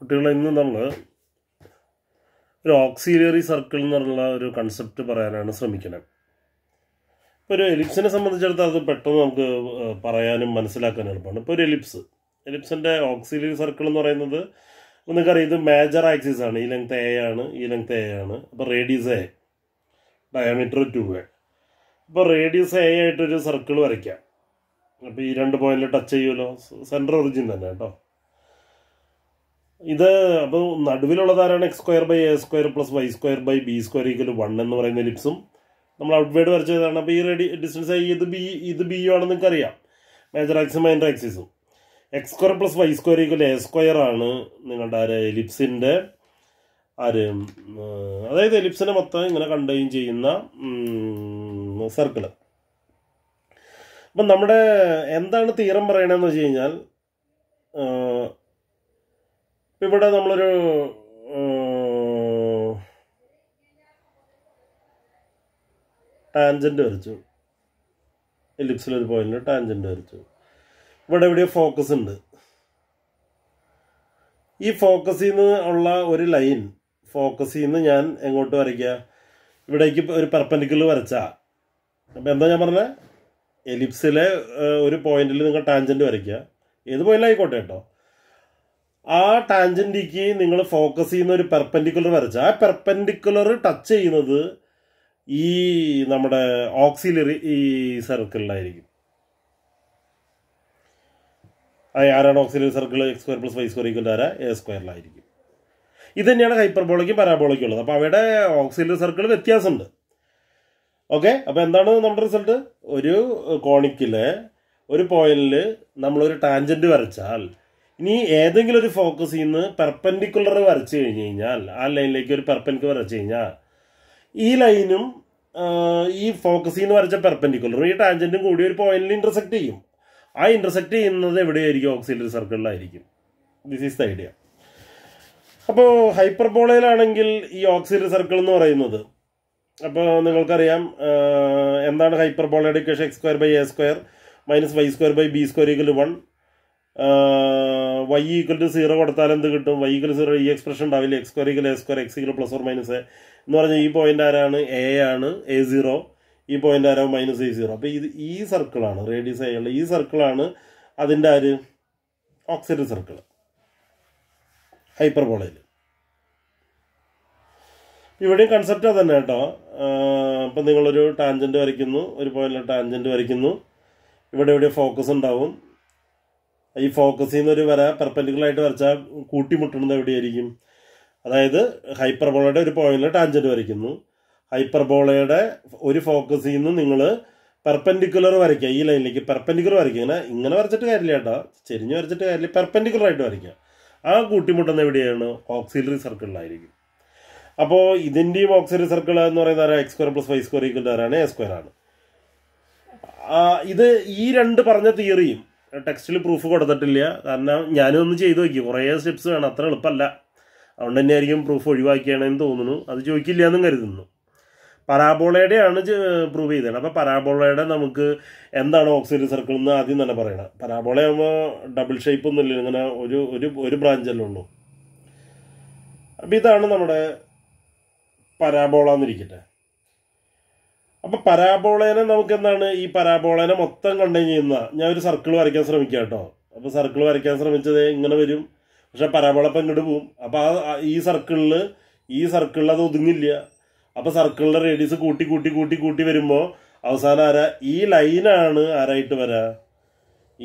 കുട്ടികളെ ഇന്ന് നമ്മൾ ഒരു ഓക്സിലറി സർക്കിൾ എന്നുള്ള ഒരു കൺസെപ്റ്റ് പറയാനാണ് ശ്രമിക്കുന്നത് ഇപ്പോൾ ഒരു എലിപ്സിനെ സംബന്ധിച്ചിടത്തോളം അത് പെട്ടെന്ന് നമുക്ക് പറയാനും മനസ്സിലാക്കാനും എളുപ്പമാണ് ഇപ്പോൾ ഒരു എലിപ്സ് എലിപ്സിൻ്റെ ഓക്സിലറി സർക്കിൾ എന്ന് പറയുന്നത് നിങ്ങൾക്കറിയാം ഇത് മേജർ ആക്സിസ് ആണ് ഈ ലെങ്ത് എ ആണ് ഈ ലെങ്ത് എ ആണ് അപ്പോൾ radius A diameter two A അപ്പോൾ റേഡിയസ് എ ആയിട്ടൊരു സർക്കിൾ വരയ്ക്കാം അപ്പോൾ ഈ രണ്ട് പോയിന്റിൽ ടച്ച് ചെയ്യുമല്ലോ സെൻട്രൽ ഒറിജിൻ തന്നെ കേട്ടോ ഇത് അപ്പോൾ നടുവിലുള്ളതാരാണ് X square by A square plus Y square by B square equal one എന്ന് പറയുന്ന ലിപ്സും നമ്മൾ ഔട്ട്വേഡ് വരച്ചതാണ് അപ്പോൾ ഈ റെഡി ഡിസ്റ്റൻസ് ആയി ഇത് ബി ഇത് ബി ആണെന്ന് നിങ്ങൾക്ക് അറിയാം മേജർ ആക്സിസും മൈനർ ആക്സിസും X square plus Y square equal A square ആണ് നിങ്ങളുടെ ആര് എലിപ്സിൻ്റെ ആര് അതായത് എലിപ്സിനെ മൊത്തം ഇങ്ങനെ കണ്ടുകയും ചെയ്യുന്ന സർക്കിള് അപ്പം നമ്മുടെ എന്താണ് തീരം പറയണതെന്ന് വെച്ച് കഴിഞ്ഞാൽ ഇവിടെ നമ്മളൊരു ടാൻജൻറ്റ് വരച്ചു എലിപ്സിലൊരു പോയിന്റിൽ ടാൻജൻറ്റ് വരച്ചു ഇവിടെ എവിടെയോ ഫോക്കസ് ഉണ്ട് ഈ ഫോക്കസിൽ നിന്ന് ഉള്ള ഒരു ലൈൻ ഫോക്കസിൽ നിന്ന് ഞാൻ എങ്ങോട്ട് വരയ്ക്കുക ഇവിടേക്ക് ഒരു പെർപ്പൻഡിക്കുലർ വരച്ചാൽ അപ്പോൾ എന്താ ഞാൻ പറഞ്ഞത് എലിപ്സിലെ ഒരു പോയിന്റിൽ നിങ്ങൾ ടാൻജൻറ്റ് വരയ്ക്കുക ഏത് പോയിന്റിലായിക്കോട്ടെ കേട്ടോ ആ ടാൻജൻറ്റിക്ക് നിങ്ങൾ ഫോക്കസ് ചെയ്യുന്ന ഒരു പെർപ്പൻഡിക്കുലർ വരച്ച ആ പെർപ്പൻഡിക്കുലർ ടച്ച് ചെയ്യുന്നത് ഈ നമ്മുടെ ഓക്സിലറി ഈ സർക്കിളിലായിരിക്കും ആരാണ് auxiliary circle X square plus Y square equal ആരാ എ സ്ക്വയറിലായിരിക്കും ഇത് തന്നെയാണ് ഹൈപ്പർബോളയ്ക്കും പരാബോളയ്ക്കും ഉള്ളത് അപ്പോൾ അവിടെ ഓക്സിലറി സർക്കിൾ വ്യത്യാസമുണ്ട് ഓക്കെ അപ്പോൾ എന്താണ് നമ്മുടെ റിസൾട്ട് ഒരു കോണിക്കിലെ ഒരു പോയിന്റിൽ നമ്മളൊരു ടാഞ്ചൻറ്റ് വരച്ചാൽ ഇനി ഏതെങ്കിലും ഒരു ഫോക്കസിൽ നിന്ന് പെർപ്പൻഡിക്കുലർ വരച്ചു കഴിഞ്ഞ് കഴിഞ്ഞാൽ ആ ലൈനിലേക്ക് ഒരു പെർപ്പൻഡിക്കുലർ വരച്ചു കഴിഞ്ഞാൽ ഈ ലൈനും ഈ ഫോക്കസിൽ നിന്ന് വരച്ച പെർപ്പൻഡിക്കുലറും ഈ ടാഞ്ചൻറ്റും കൂടി ഒരു പോയിന്റിൽ ഇൻ്റർസെക്റ്റ് ചെയ്യും ആ ഇൻ്റർസെക്റ്റ് ചെയ്യുന്നത് എവിടെയായിരിക്കും ഓക്സിലറി സർക്കിളിലായിരിക്കും ദിസ് ഈസ് ദ ഐഡിയ അപ്പോൾ ബോളയിലാണെങ്കിൽ ഈ ഓക്സിലറി സർക്കിൾ എന്ന് പറയുന്നത് അപ്പോൾ നിങ്ങൾക്കറിയാം എന്താണ് ബോളയുടെ equation X square by A square minus Y square by B square equal one Y equal to zero കൊടുത്താൽ എന്ത് കിട്ടും വൈ ഈക്വൽ സീറോ ഈ എക്സ്പ്രഷൻ ഉണ്ടാവില്ല X square equal A square X equal plus or minus A എന്ന് പറഞ്ഞാൽ ഈ point ആരാണ് A ആണ് എ സീറോ ഈ പോയിന്റ് ആരോ മൈനസ് എ സീറോ അപ്പോൾ ഇത് ഈ സർക്കിളാണ് റേഡിയസ് ആയുള്ള ഈ സർക്കിളാണ് അതിൻ്റെ ആര് ഓക്സിഡൻ സർക്കിൾ ഹൈപ്പർബോളയിൽ ഇവിടെയും കൺസെപ്റ്റ് തന്നെ കേട്ടോ ഇപ്പം നിങ്ങളൊരു ടാൻജൻറ്റ് വരയ്ക്കുന്നു ഒരു പോയിന്റിൽ ടാൻജൻറ്റ് വരയ്ക്കുന്നു ഇവിടെ ഇവിടെ ഫോക്കസ് ഉണ്ടാവും ഈ ഫോക്കസ് ചെയ്യുന്ന ഒരു വര പെർപ്പൻഡിക്കുലറായിട്ട് വരച്ചാൽ കൂട്ടിമുട്ടുന്നത് എവിടെയായിരിക്കും അതായത് ഹൈപ്പർബോളയുടെ ഒരു പോയിന്റിൽ ടാഞ്ചന്റ് വരയ്ക്കുന്നു ഹൈപ്പർബോളയുടെ ഒരു ഫോക്കസ് ചെയ്യുന്ന നിങ്ങൾ പെർപ്പൻഡിക്കുലർ വരയ്ക്കുക ഈ ലൈനിലേക്ക് പെർപ്പൻഡിക്കുലർ വരയ്ക്കുക ഇങ്ങനെ ഇങ്ങനെ വരച്ചിട്ട് കാര്യമില്ല കേട്ടോ ചെരിഞ്ഞ് വരച്ചിട്ട് കാര്യമില്ല പെർപ്പൻഡിക്കുലറായിട്ട് വരയ്ക്കുക ആ കൂട്ടിമുട്ടുന്ന എവിടെയാണ് ഓക്സിലറി സർക്കിളിലായിരിക്കും അപ്പോൾ ഇതിൻ്റെയും ഓക്സിലറി സർക്കിൾ എന്ന് പറയുന്നത് X square plus Y square equal ആരാണ് എ സ്ക്വയർ ആണ് ഇത് ഈ രണ്ട് പറഞ്ഞ തിയറിയും ടെക്സ്റ്റിൽ പ്രൂഫ് കൊടുത്തിട്ടില്ല കാരണം ഞാനും ഒന്ന് ചെയ്തു നോക്കി കുറേ സ്റ്റെപ്സ് വേണം അത്ര എളുപ്പമല്ല അതുകൊണ്ട് ആയിരിക്കും പ്രൂഫ് ഒഴിവാക്കിയാണെന്ന് തോന്നുന്നു അത് ചോദിക്കില്ല എന്നും കരുതുന്നു പരാബോളയുടെയാണ് പ്രൂവ് ചെയ്തത് അപ്പോൾ പരാബോളയുടെ നമുക്ക് എന്താണ് ഓക്സിജൻ സർക്കിൾ എന്ന് ആദ്യം തന്നെ പറയണം പരാബോളയാകുമ്പോൾ ഡബിൾ ഷേപ്പ് ഒന്നുമില്ല ഇങ്ങനെ ഒരു ഒരു ഒരു ബ്രാഞ്ചല്ലേ ഉള്ളൂ അപ്പോൾ ഇതാണ് നമ്മുടെ പരാബോള എന്നിരിക്കട്ടെ അപ്പൊ പരാബോളേനെ നമുക്ക് എന്താണ് ഈ പരാബോളേനെ മൊത്തം കണ്ടെയ്ൻ ചെയ്യുന്ന ഞാൻ ഒരു സർക്കിൾ വരയ്ക്കാൻ ശ്രമിക്കാം കേട്ടോ അപ്പൊ സർക്കിൾ വരയ്ക്കാൻ ശ്രമിച്ചത് ഇങ്ങനെ വരും പക്ഷെ പരാബോള ഇപ്പം ഇങ്ങോട്ട് പോവും അപ്പൊ ആ ഈ സർക്കിളിൽ ഈ സർക്കിളിൽ അത് ഒതുങ്ങില്ല അപ്പൊ സർക്കിളിന്റെ റേഡിയസ് കൂട്ടി കൂട്ടി കൂട്ടി കൂട്ടി വരുമ്പോൾ അവസാനം ആരാ ഈ ലൈനാണ് ആരായിട്ട് വരാ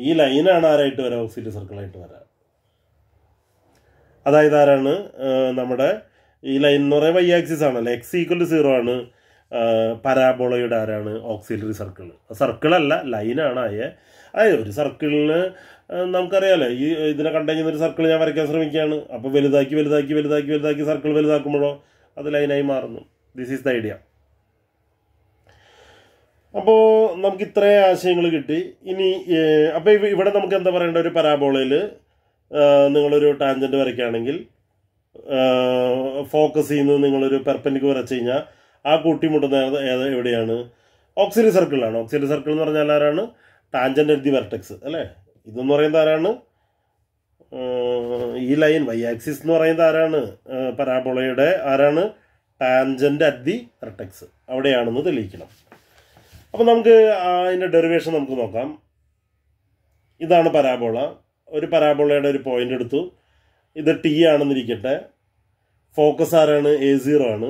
ഈ ലൈനാണ് ആരായിട്ട് വരാ ഓക്സിലി സർക്കിളായിട്ട് വരാ അതായത് ആരാണ് നമ്മുടെ ഈ ലൈൻ എന്ന് പറയുന്നത് വൈ ആക്സിസ് ആണല്ലോ എക്സ് ഈക്വൽ സീറോ ആണ് പരാബോളയുടെ ആരാണ് ഓക്സിലറി സർക്കിൾ സർക്കിളല്ല ലൈനാണ് ആയെ അതായത് ഒരു സർക്കിളിന് നമുക്കറിയാമല്ലോ ഈ ഇതിനെ കണ്ടുകഴിഞ്ഞ ഒരു സർക്കിൾ ഞാൻ വരയ്ക്കാൻ ശ്രമിക്കുകയാണ് അപ്പോൾ വലുതാക്കി വലുതാക്കി വലുതാക്കി വലുതാക്കി സർക്കിൾ വലുതാക്കുമ്പോഴോ അത് ലൈനായി മാറുന്നു ദിസ് ഈസ് ദ ഐഡിയ അപ്പോൾ നമുക്ക് ഇത്രയും ആശയങ്ങൾ കിട്ടി ഇനി അപ്പോൾ ഇവിടെ നമുക്ക് എന്താ പറയേണ്ട ഒരു പരാബോളയിൽ നിങ്ങളൊരു ടാഞ്ചൻറ്റ് വരയ്ക്കുകയാണെങ്കിൽ ഫോക്കസ് ചെയ്യുന്നത് നിങ്ങളൊരു പെർപ്പൻഡിക്ക് വരച്ചു കഴിഞ്ഞാൽ ആ കൂട്ടിമുട്ടുന്ന ഏത് എവിടെയാണ് ഓക്സിലറി സർക്കിളാണ് ഓക്സിലറി സർക്കിൾ എന്ന് പറഞ്ഞാൽ ആരാണ് ടാഞ്ചൻ്റ് അറ്റ് ദി വെർട്ടെക്സ് അല്ലേ ഇതെന്ന് പറയുന്നത് ആരാണ് ഈ ലൈൻ വൈ ആക്സിസ് എന്ന് പറയുന്നത് ആരാണ് പരാബോളയുടെ ആരാണ് ടാൻജൻ്റ് അറ്റ് ദി വെർട്ടെക്സ് അവിടെയാണെന്ന് തെളിയിക്കണം അപ്പോൾ നമുക്ക് അതിൻ്റെ ഡെറിവേഷൻ നമുക്ക് നോക്കാം ഇതാണ് പരാബോള ഒരു പരാബോളയുടെ ഒരു പോയിന്റ് എടുത്തു ഇത് ടി ആണെന്നിരിക്കട്ടെ ഫോക്കസ് ആരാണ് എ സീറോ ആണ്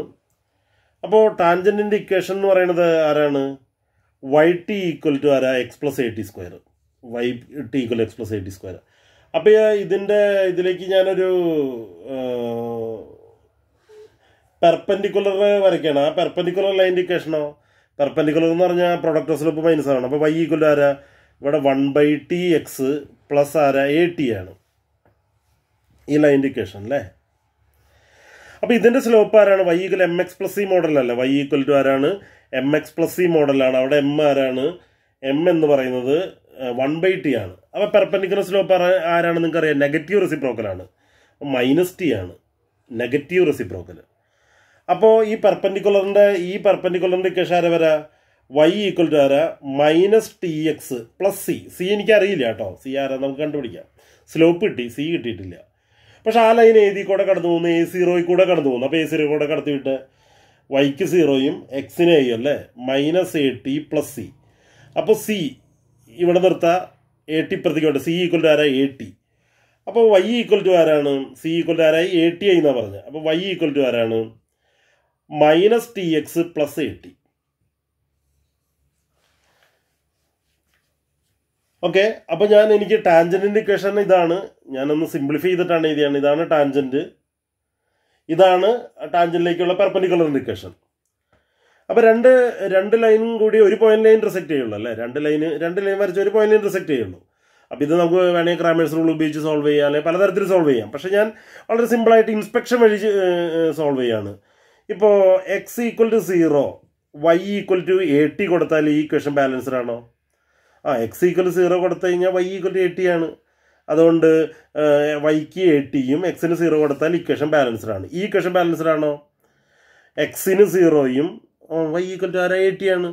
അപ്പോൾ ടാൻജൻറ്റിൻ്റെ ഇക്വേഷൻ എന്ന് പറയുന്നത് ആരാണ് വൈ ടി ഈക്വൽ ടു ആരാ X plus A T square Y T equal X plus A T square അപ്പോൾ ഇതിൻ്റെ ഇതിലേക്ക് ഞാനൊരു പെർപ്പൻഡിക്കുലർ വരയ്ക്കുകയാണ് ആ പെർപ്പൻഡിക്കുലർ ലൈൻ്റെ ഇക്വേഷനോ പെർപ്പൻഡിക്കുലർ എന്ന് പറഞ്ഞാൽ പ്രൊഡക്റ്റ് ഓഫ് സ്ലിപ്പ് മൈനസ് ആണ് അപ്പോൾ വൈ ഈക്വൽ ആരാ ഇവിടെ one by T X plus ആരാ എ ടി ആണ് ഈ ലൈൻ്റെ ഇക്വേഷൻ അല്ലേ അപ്പോൾ ഇതിന്റെ സ്ലോപ്പ് ആരാണ് Y equal M X plus C അല്ല വൈ ഈക്വൽ ടു ആരാണ് എം എക്സ് പ്ലസ് സി മോഡലാണ് അവിടെ എം ആരാണ് എം എന്ന് പറയുന്നത് വൺ ബൈ ടി ആണ് അപ്പോൾ പെർപ്പൻഡിക്കുലർ സ്ലോപ്പ് ആരാണ് അറിയാം നെഗറ്റീവ് ആണ് മൈനസ് ടി ആണ് നെഗറ്റീവ് റെസിപ്രോക്കൽ അപ്പോൾ ഈ പെർപ്പൻഡിക്കുലറിന്റെ ഈ പെർപ്പൻഡിക്കുലറിന്റെ ഇക്വേഷൻ ആര വരാ വൈ ഈക്വൽ ടു ആരാ minus T X plus C C എനിക്കറിയില്ല കേട്ടോ സി ആരാ നമുക്ക് കണ്ടുപിടിക്കാം സ്ലോപ്പ് കിട്ടി സി കിട്ടിയിട്ടില്ല പക്ഷെ ആ ലൈൻ ഏതി കൂടെ കടന്നു പോകുന്നു എ സീറോയിൽ കൂടെ കടന്നു പോകുന്നു അപ്പോൾ എ സീറോ കൂടെ കടത്തിവിട്ട് വൈക്ക് സീറോയും എക്സിന് എയും അല്ലേ minus A T plus C അപ്പോൾ സി ഇവിടെ നിർത്താം എ ടി പ്രതിക്കുണ്ട് സി ഈക്വൽ ടു ആരായി എ ടി അപ്പോൾ വൈ ഈക്വൽ ടു ആരാണ് സി ഈക്വൽ ടു ആരായി എ ടി ആയി എന്നാണ് പറഞ്ഞത് അപ്പോൾ വൈ ഈക്വൽ ടു ആരാണ് minus T X plus A T okay അപ്പോൾ ഞാൻ എനിക്ക് ടാൻജൻറ്റിൻ്റെ ഇക്വേഷൻ ഇതാണ് ഞാനൊന്ന് സിംപ്ലിഫൈ ചെയ്തിട്ടാണ് എഴുതിയാണ് ഇതാണ് ടാൻജൻറ്റ് ഇതാണ് ടാൻജൻറ്റിലേക്കുള്ള പെർപ്പൻഡിക്കുലറിൻ്റെ ഇക്വേഷൻ അപ്പോൾ രണ്ട് രണ്ട് ലൈനും കൂടി ഒരു ലൈൻ റിസെക്ട് ചെയ്യുള്ളൂ അല്ലേ രണ്ട് ലൈന് രണ്ട് ലൈൻ വരച്ച് ഒരു ലൈൻ റിസെക്ട് ചെയ്യുള്ളൂ അപ്പോൾ ഇത് നമുക്ക് വേണമെങ്കിൽ ക്രാമേഴ്സ് റൂൾ ഉപയോഗിച്ച് സോൾവ് ചെയ്യാം അല്ലെങ്കിൽ പലതരത്തിൽ സോൾവ് ചെയ്യാം പക്ഷേ ഞാൻ വളരെ സിമ്പിളായിട്ട് ഇൻസ്പെക്ഷൻ വഴി സോൾവ് ചെയ്യാണ് ഇപ്പോൾ X equal to zero Y equal to T കൊടുത്താൽ ഈ ഇക്വേഷൻ ബാലൻസ്ഡ് ആണോ ആ എക്സ് ഈക്വൽ സീറോ കൊടുത്തു കഴിഞ്ഞാൽ Y equal to A T ആണ് അതുകൊണ്ട് വൈക്ക് എ ടിയും എക്സിന് സീറോ കൊടുത്താൽ ഇക്വേഷൻ ബാലൻസ്ഡ് ആണ് ഈ ഇക്വേഷൻ ബാലൻസ്ഡ് ആണോ എക്സിന് സീറോയും വൈ ഈക്വൽ ടു ആരാ എ ടി ആണ്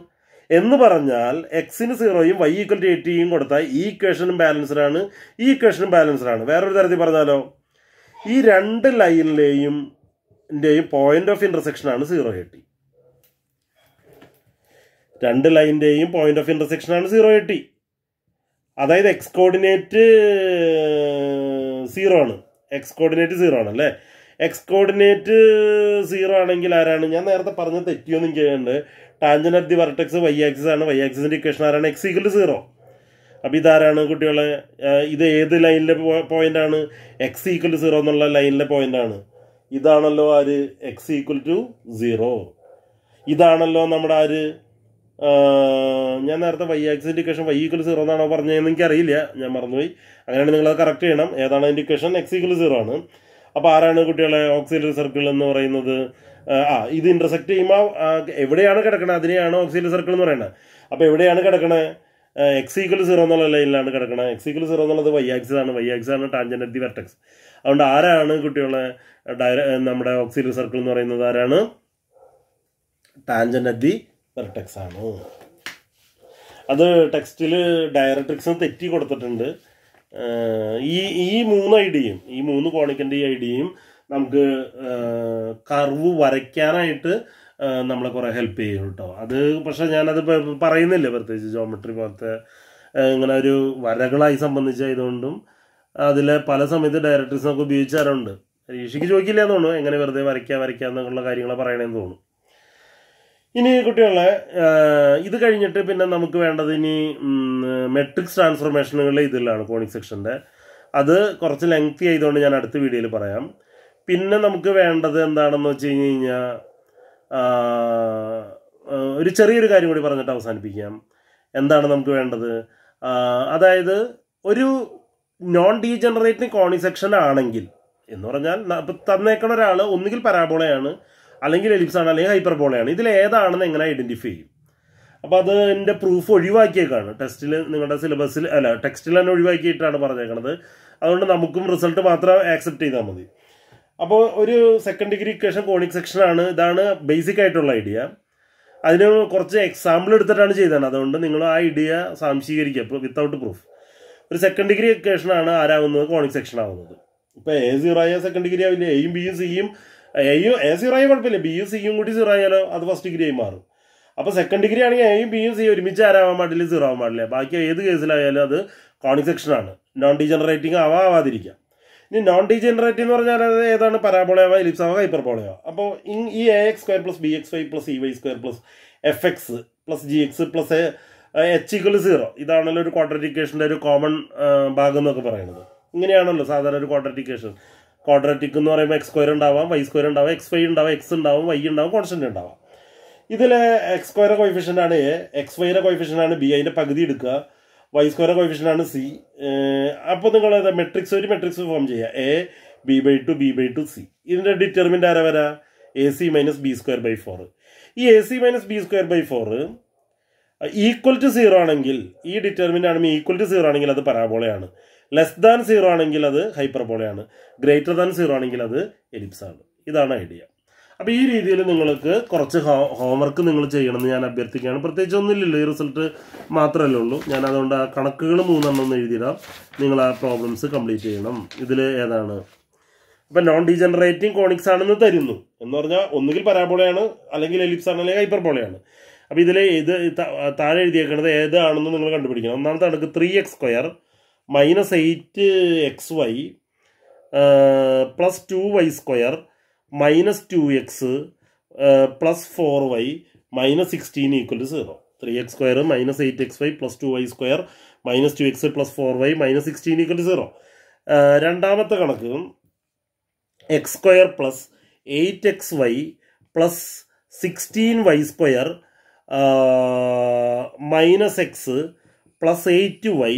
എന്ന് പറഞ്ഞാൽ എക്സിന് സീറോയും വൈ ഈക്വൽ ടു എ ടിയും കൊടുത്താൽ ഈ ഇക്വേഷനും ബാലൻസ്ഡ് ആണ് ഈ ഇക്വേഷനും ബാലൻസ്ഡ് ആണ് വേറൊരു തരത്തിൽ പറഞ്ഞാലോ ഈ രണ്ട് ലൈനിലെയും പോയിന്റ് ഓഫ് ഇന്റർസെക്ഷൻ ആണ് സീറോ എ ടി രണ്ട് ലൈൻ്റെയും പോയിന്റ് ഓഫ് ആണ് സീറോ എയ്റ്റി അതായത് എക്സ് കോർഡിനേറ്റ് സീറോ ആണ് എക്സ് കോർഡിനേറ്റ് സീറോ ആണ് അല്ലേ എക്സ് കോർഡിനേറ്റ് സീറോ ആണെങ്കിൽ ആരാണ് ഞാൻ നേരത്തെ പറഞ്ഞ തെറ്റിയൊന്നും ചെയ്യുന്നുണ്ട് tangent at the vertex Y axis ആണ് വൈ ആക്സിസിൻ്റെ ഇക്വേഷൻ ആരാണ് എക്സ് ഈക്വൽ സീറോ അപ്പോൾ ഇതാരാണ് കുട്ടികളെ ഇത് ഏത് ലൈനിലെ പോയിന്റ് ആണ് എക്സ് ഈക്വൽ സീറോ എന്നുള്ള ലൈനിലെ പോയിന്റ് ആണ് ഇതാണല്ലോ ആര് എക്സ് ഈക്വൽ ടു സീറോ ഇതാണല്ലോ നമ്മുടെ ആര് ഞാൻ നേരത്തെ Y axis indication Y equal zero എന്നാണോ പറഞ്ഞതെന്ന് എനിക്കറിയില്ല ഞാൻ മറന്നുപോയി നിങ്ങൾ അത് കറക്റ്റ് ചെയ്യണം ഏതാണ് ഇൻഡിക്കേഷൻ എക്സ് ഈക്വൽ സീറോ ആണ് അപ്പോൾ ആരാണ് കുട്ടികളെ ഓക്സിലറി സർക്കിൾ എന്ന് പറയുന്നത് ആ ഇത് ഇൻ്റർസെക്ട് ചെയ്യുമ്പോൾ എവിടെയാണ് കിടക്കണത് അതിനെയാണ് ഓക്സിലറി സർക്കിൾ എന്ന് പറയുന്നത് അപ്പോൾ എവിടെയാണ് കിടക്കണത് എക്സ് ഈക്വൽ സീറോ എന്നുള്ള ലൈനിലാണ് കിടക്കണത് എക്സ് ഈക്വൽ സീറോ എന്നുള്ളത് വൈ ആക്സിസ് ആണ് വൈ ആക്സിസ് ആണ് ടാഞ്ചൻ അറ്റ് ദി വെർട്ടക്സ് അതുകൊണ്ട് ആരാണ് കുട്ടികളെ ഡയറ നമ്മുടെ ഓക്സിലറി സർക്കിൾ എന്ന് പറയുന്നത് ആരാണ് ടാഞ്ചൻ അറ്റ് ദി വെർട്ടെക്സ് ആണ് അത് ടെക്സ്റ്റിൽ ഡയറക്ട്രിക്സിന് തെറ്റി കൊടുത്തിട്ടുണ്ട് ഈ ഈ മൂന്ന് ഐഡിയും ഈ മൂന്ന് കോണിക്കൻ്റെ ഈ ഐഡിയും നമുക്ക് കർവ് വരയ്ക്കാനായിട്ട് നമ്മളെ കുറേ ഹെൽപ്പ് ചെയ്യും കേട്ടോ അത് പക്ഷേ ഞാനത് പറയുന്നില്ല പ്രത്യേകിച്ച് ജോമെട്രി പോലത്തെ ഇങ്ങനെ ഒരു വരകളായി സംബന്ധിച്ചായതുകൊണ്ടും അതിൽ പല സമയത്ത് ഡയറക്ടേഴ്സ് നമുക്ക് ഉപയോഗിച്ച് തരാറുണ്ട് പരീക്ഷയ്ക്ക് ചോദിക്കില്ല എന്ന് തോന്നുന്നു എങ്ങനെ വെറുതെ വരയ്ക്കാം വരയ്ക്കാം എന്നുള്ള കാര്യങ്ങൾ പറയണമെന്ന് തോന്നുന്നു ഇനി കുട്ടികളെ ഇത് കഴിഞ്ഞിട്ട് പിന്നെ നമുക്ക് വേണ്ടത് ഇനി മെട്രിക്സ് ട്രാൻസ്ഫോർമേഷനുകളുടെ ഇതിലാണ് കോണിക് സെക്ഷൻ്റെ അത് കുറച്ച് ലെങ്തി ആയതുകൊണ്ട് ഞാൻ അടുത്ത വീഡിയോയിൽ പറയാം പിന്നെ നമുക്ക് വേണ്ടത് എന്താണെന്ന് വെച്ച് കഴിഞ്ഞ് കഴിഞ്ഞാൽ ഒരു ചെറിയൊരു കാര്യം കൂടി പറഞ്ഞിട്ട് അവസാനിപ്പിക്കാം എന്താണ് നമുക്ക് വേണ്ടത് അതായത് ഒരു നോൺ ഡീജനറേറ്റിംഗ് കോണിക് സെക്ഷൻ ആണെങ്കിൽ എന്ന് പറഞ്ഞാൽ തന്നേക്കണ ഒരാൾ ഒന്നുകിൽ പരാബോളയാണ് അല്ലെങ്കിൽ എലിപ്സാണ് അല്ലെങ്കിൽ ഹൈപ്പർബോളയാണ് ഇതിൽ ഏതാണെന്ന് എങ്ങനെ ഐഡന്റിഫൈ ചെയ്യും അപ്പോൾ അത് എൻ്റെ പ്രൂഫ് ഒഴിവാക്കിയേക്കാണ് ടെസ്റ്റിൽ നിങ്ങളുടെ സിലബസിൽ അല്ല ടെക്സ്റ്റിൽ തന്നെ ഒഴിവാക്കിയിട്ടാണ് പറഞ്ഞേക്കണത് അതുകൊണ്ട് നമുക്കും റിസൾട്ട് മാത്രം ആക്സെപ്റ്റ് ചെയ്താൽ മതി അപ്പോൾ ഒരു സെക്കൻഡ് ഡിഗ്രി ഇക്വേഷൻ കോണിക് സെക്ഷനാണ് ഇതാണ് ബേസിക് ആയിട്ടുള്ള ഐഡിയ അതിന് കുറച്ച് എക്സാമ്പിൾ എടുത്തിട്ടാണ് ചെയ്തത് അതുകൊണ്ട് നിങ്ങൾ ആ ഐഡിയ സാംശീകരിക്കുക വിത്തൗട്ട് പ്രൂഫ് ഒരു സെക്കൻഡ് ഡിഗ്രി ഇക്വേഷനാണ് ആരാകുന്നത് കോണിക് സെക്ഷൻ ആവുന്നത് ഇപ്പോൾ എ സീറോ ആയ സെക്കൻഡ് ഡിഗ്രി ആവില്ല എയും ബിയും സിയും എയും എ സീറോയാൽ കുഴപ്പമില്ല ബി ബിയും സിയും കൂടി സീറോ ആയാലോ അത് ഫസ്റ്റ് ഡിഗ്രി ആയി മാറും അപ്പോൾ സെക്കൻഡ് ഡിഗ്രി ആണെങ്കിൽ എയും ബി യും സി ഒരുമിച്ച് ആരാവാൻ പാടില്ല സീറോ ആവാൻ പാടില്ല ബാക്കി ഏത് കേസിലായാലും അത് കോണിക് സെക്ഷൻ ആണ് നോൺ ഡീജനറേറ്റിംഗ് ആവാതിരിക്കാം ഇനി നോൺ ഡീജനറേറ്റിംഗ് എന്ന് പറഞ്ഞാൽ അത് ഏതാണ് പരാബോളയോ ഹൈപ്പർ ഹൈപ്പർബോളയോ അപ്പോൾ ഈ A X square plus B X Y plus E Y square plus F X plus G X plus H equal zero ഇതാണല്ലോ ഒരു ക്വാഡ്രറ്റിക്കേഷൻ്റെ ഒരു കോമൺ ഭാഗം എന്നൊക്കെ പറയുന്നത് ഇങ്ങനെയാണല്ലോ സാധാരണ ഒരു ഇക്വേഷൻ ക്വാഡ്രാറ്റിക് എന്ന് പറയുമ്പോൾ എക്സ് സ്ക്വയർ ഉണ്ടാവാം വൈ സ്ക്വയർ ഉണ്ടാവാം എക്സ് വൈ ഉണ്ടാവാം എക്സ് ഉണ്ടാവും വൈ ഉണ്ടാവും കോൺസ്റ്റന്റ് ഉണ്ടാവാം ഇതിലെ എക്സ് സ്ക്വയർ കോയിഫിഷ്യൻ്റ് ആണ് എ എക്സ് വൈയുടെ കോയിഫിഷ്യൻ്റ് ആണ് ബി അതിൻ്റെ പകുതി എടുക്കുക വൈ സ്ക്വയർ കോയിഫിഷ്യൻ്റ് ആണ് സി അപ്പോൾ നിങ്ങൾ മെട്രിക്സ് ഒരു മെട്രിക്സ് ഫോം ചെയ്യുക A B by two B by two C ഇതിൻ്റെ ഡിറ്റർമിൻ്റ് ആരാ വരാ A C minus B square by four ഈ A C minus B square by four equal to zero ആണെങ്കിൽ ഈ ഡിറ്റർമിൻ്റ് ആണെങ്കിൽ ഈക്വൽ ടു സീറോ ആണെങ്കിൽ അത് പരാബോളയാണ് ലെസ് ദാൻ സീറോ ആണെങ്കിൽ അത് ഹൈപ്പർബോളയാണ് ഗ്രേറ്റർ ദാൻ സീറോ ആണെങ്കിൽ അത് എലിപ്സാണ് ഇതാണ് ഐഡിയ അപ്പോൾ ഈ രീതിയിൽ നിങ്ങൾക്ക് കുറച്ച് ഹോംവർക്ക് നിങ്ങൾ ചെയ്യണമെന്ന് ഞാൻ അഭ്യർത്ഥിക്കുകയാണ് പ്രത്യേകിച്ച് ഒന്നുമില്ലല്ലോ ഈ റിസൾട്ട് മാത്രമല്ലേ ഉള്ളൂ ഞാൻ അതുകൊണ്ട് ആ കണക്കുകൾ മൂന്നെണ്ണം ഒന്ന് എഴുതിയിടാം നിങ്ങൾ ആ പ്രോബ്ലംസ് കംപ്ലീറ്റ് ചെയ്യണം ഇതിൽ ഏതാണ് അപ്പം നോൺ ഡീജനറേറ്റിംഗ് കോണിക്സ് ആണെന്ന് തരുന്നു എന്ന് പറഞ്ഞാൽ ഒന്നുകിൽ പരാബോളയാണ് അല്ലെങ്കിൽ എലിപ്സ് ആണ് അല്ലെങ്കിൽ ഹൈപ്പർബോളയാണ് അപ്പോൾ ഇതിൽ ഇത് താഴെ എഴുതിയേക്കുന്നത് ഏതാണെന്ന് നിങ്ങൾ കണ്ടുപിടിക്കണം ഒന്നാമത്തെ കണക്ക് three X square minus eight X Y plus two Y square minus two X plus four Y minus sixteen equal to zero three X square minus eight X Y plus two Y square minus two X plus four Y minus sixteen equal to zero രണ്ടാമത്തെ കണക്ക് X square plus eight X Y plus sixteen Y square minus X plus eight Y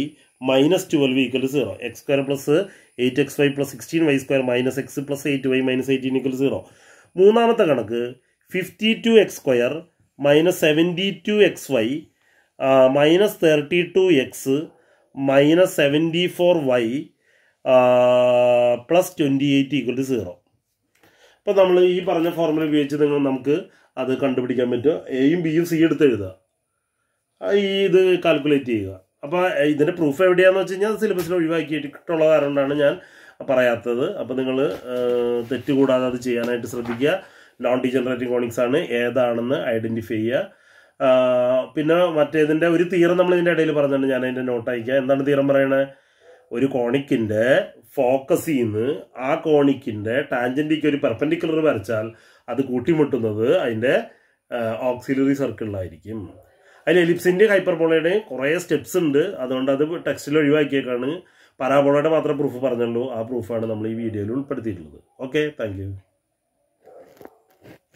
minus twelve equal zero X square plus eight X Y plus sixteen Y square minus X plus eight Y minus eighteen equal zero മൂന്നാമത്തെ കണക്ക് fifty two X square minus seventy two X Y minus thirty two X minus seventy four Y plus twenty eight equal to zero അപ്പോൾ നമ്മൾ ഈ പറഞ്ഞ formula ഉപയോഗിച്ച് നിങ്ങൾ നമുക്ക് അത് കണ്ടുപിടിക്കാൻ പറ്റും എയും ബിയും സി എടുത്ത് എഴുതുക ഈ ഇത് കാൽക്കുലേറ്റ് ചെയ്യുക അപ്പോൾ ഇതിൻ്റെ പ്രൂഫ് എവിടെയാണെന്ന് വെച്ച് കഴിഞ്ഞാൽ സിലബസിൽ ഒഴിവാക്കിയിട്ടുള്ള കാരണം കൊണ്ടാണ് ഞാൻ പറയാത്തത് അപ്പോൾ നിങ്ങൾ തെറ്റുകൂടാതെ കൂടാതെ അത് ചെയ്യാനായിട്ട് ശ്രദ്ധിക്കുക നോൺ ഡീജനറേറ്റിംഗ് കോണിക്സ് ആണ് ഏതാണെന്ന് ഐഡൻറ്റിഫൈ ചെയ്യുക പിന്നെ മറ്റേതിൻ്റെ ഒരു തീരം നമ്മൾ ഇതിൻ്റെ ഇടയിൽ പറഞ്ഞിട്ടുണ്ട് ഞാൻ അതിൻ്റെ നോട്ട് അയക്കുക എന്താണ് തീരം പറയണത് ഒരു കോണിക്കിൻ്റെ ഫോക്കസ് ചെയ്യുന്ന ആ കോണിക്കിൻ്റെ ടാൻജൻറ്റിക്ക് ഒരു പെർപ്പൻഡിക്കുലർ വരച്ചാൽ അത് കൂട്ടിമുട്ടുന്നത് അതിൻ്റെ ഓക്സിലറി സർക്കിളിലായിരിക്കും അതിൽ എലിപ്സിൻ്റെ ഹൈപ്പർബോളയുടെ കുറേ സ്റ്റെപ്സ് ഉണ്ട് അതുകൊണ്ട് അത് ടെക്സ്റ്റിൽ ഒഴിവാക്കിയേക്കാണ് പരാബോളയുടെ മാത്രം പ്രൂഫ് പറഞ്ഞുള്ളൂ ആ പ്രൂഫാണ് നമ്മൾ ഈ വീഡിയോയിൽ ഉൾപ്പെടുത്തിയിട്ടുള്ളത് ഓക്കെ താങ്ക്